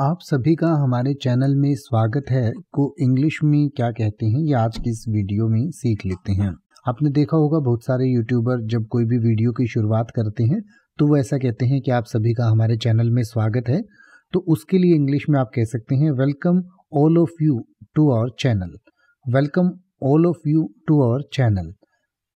आप सभी का हमारे चैनल में स्वागत है को इंग्लिश में क्या कहते हैं ये आज की इस वीडियो में सीख लेते हैं आपने देखा होगा बहुत सारे यूट्यूबर जब कोई भी वीडियो की शुरुआत करते हैं तो वो ऐसा कहते हैं कि आप सभी का हमारे चैनल में स्वागत है तो उसके लिए इंग्लिश में आप कह सकते हैं welcome all of you to our channel welcome all of you to our channel